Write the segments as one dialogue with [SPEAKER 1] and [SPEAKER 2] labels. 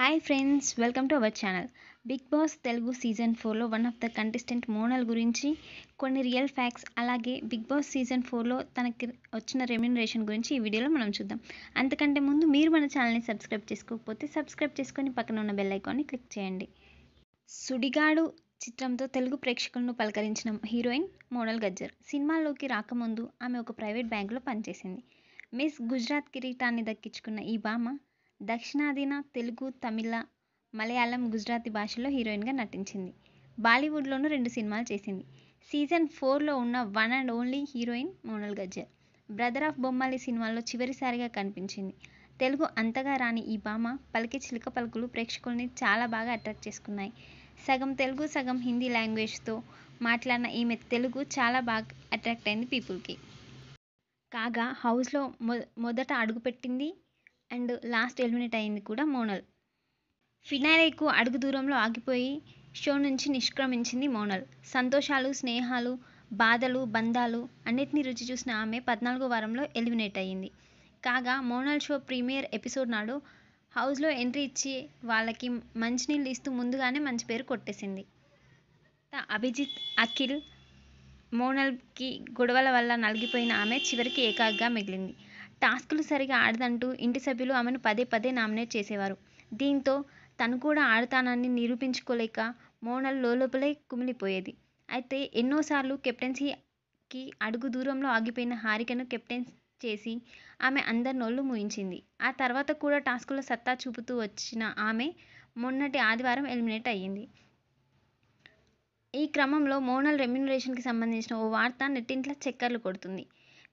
[SPEAKER 1] hi friends welcome to our channel big boss Telugu season ఫోర్లో one of the contestant Monal గురించి కొన్ని real facts అలాగే big boss season ఫోర్లో తనకి వచ్చిన రెమ్యునరేషన్ గురించి ఈ వీడియోలో మనం చూద్దాం అంతకంటే ముందు మీరు మన ఛానల్ని సబ్స్క్రైబ్ చేసుకోకపోతే సబ్స్క్రైబ్ చేసుకొని పక్కన ఉన్న బెల్ ఐకాన్ని క్లిక్ చేయండి సుడిగాడు చిత్రంతో తెలుగు ప్రేక్షకులను పలకరించిన హీరోయిన్ మోనల్ గజ్జర్ సినిమాల్లోకి రాకముందు ఆమె ఒక ప్రైవేట్ బ్యాంకులో పనిచేసింది మిస్ గుజరాత్ కిరీటాన్ని దక్కించుకున్న ఈ భామ దక్షిణాదిన తెలుగు తమిళ మలయాళం గుజరాతీ భాషల్లో హీరోయిన్గా నటించింది బాలీవుడ్లోనూ రెండు సినిమాలు చేసింది సీజన్ ఫోర్లో ఉన్న one and only heroine Monal Gajjar brother of Bommali సినిమాల్లో చివరిసారిగా కనిపించింది తెలుగు అంతగా రాని ఈ భామ పలికి చిలుక పలుకులు ప్రేక్షకుల్ని చాలా బాగా అట్రాక్ట్ చేసుకున్నాయి సగం తెలుగు సగం హిందీ లాంగ్వేజ్తో మాట్లాడిన ఈమె తెలుగు చాలా బాగా అట్రాక్ట్ అయింది పీపుల్కి కాగా హౌస్లో మొ మొదట అడుగుపెట్టింది అండ్ లాస్ట్ ఎలిమినేట్ అయింది కూడా మోనల్ ఫినాలేకు అడుగు దూరంలో ఆగిపోయి షో నుంచి నిష్క్రమించింది మోనల్ సంతోషాలు స్నేహాలు బాధలు బంధాలు అన్నిటినీ రుచి చూసిన ఆమె పద్నాలుగో వారంలో ఎలిమినేట్ అయ్యింది కాగా మోనల్ షో ప్రీమియర్ ఎపిసోడ్ నాడు హౌస్లో ఎంట్రీ ఇచ్చి వాళ్ళకి మంచినీళ్ళు ఇస్తూ ముందుగానే మంచి పేరు కొట్టేసింది అభిజిత్ అఖిల్ మోనల్కి గొడవల వల్ల నలిగిపోయిన ఆమె చివరికి ఏకాగ్గా మిగిలింది టాస్కులు సరిగా ఆడదంటూ ఇంటి సభ్యులు ఆమెను పదే పదే నామినేట్ చేసేవారు దీంతో తను కూడా ఆడతానని నిరూపించుకోలేక మోనల్ లోపలే కుమిలిపోయేది అయితే ఎన్నోసార్లు కెప్టెన్సీకి అడుగు దూరంలో ఆగిపోయిన హారికను కెప్టెన్ చేసి ఆమె అందరి నోళ్ళు ముయించింది ఆ తర్వాత కూడా టాస్కుల సత్తా చూపుతూ వచ్చిన ఆమె మొన్నటి ఆదివారం ఎలిమినేట్ అయ్యింది ఈ క్రమంలో మోనల్ రెమ్యునరేషన్కి సంబంధించిన ఓ వార్త నెట్టింట్ల చక్కర్లు కొడుతుంది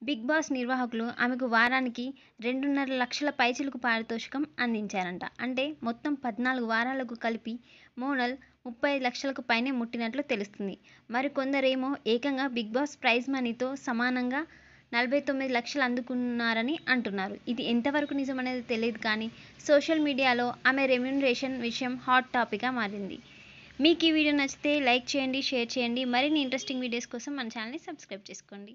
[SPEAKER 1] బిగ్ బాస్ నిర్వాహకులు ఆమెకు వారానికి రెండున్నర లక్షల పైచిలకు పారితోషికం అందించారంట అంటే మొత్తం పద్నాలుగు వారాలకు కలిపి మోనల్ ముప్పై లక్షలకు పైనే ముట్టినట్లు తెలుస్తుంది మరికొందరేమో ఏకంగా బిగ్ బాస్ ప్రైజ్ మనీతో సమానంగా నలభై తొమ్మిది లక్షలు అందుకున్నారని అంటున్నారు ఇది ఎంతవరకు నిజమనేది తెలియదు కానీ సోషల్ మీడియాలో ఆమె రెమ్యూనరేషన్ విషయం హాట్ టాపిక్గా మారింది మీకు ఈ వీడియో నచ్చితే లైక్ చేయండి షేర్ చేయండి మరిన్ని ఇంట్రెస్టింగ్ వీడియోస్ కోసం మన ఛానల్ని సబ్స్క్రైబ్ చేసుకోండి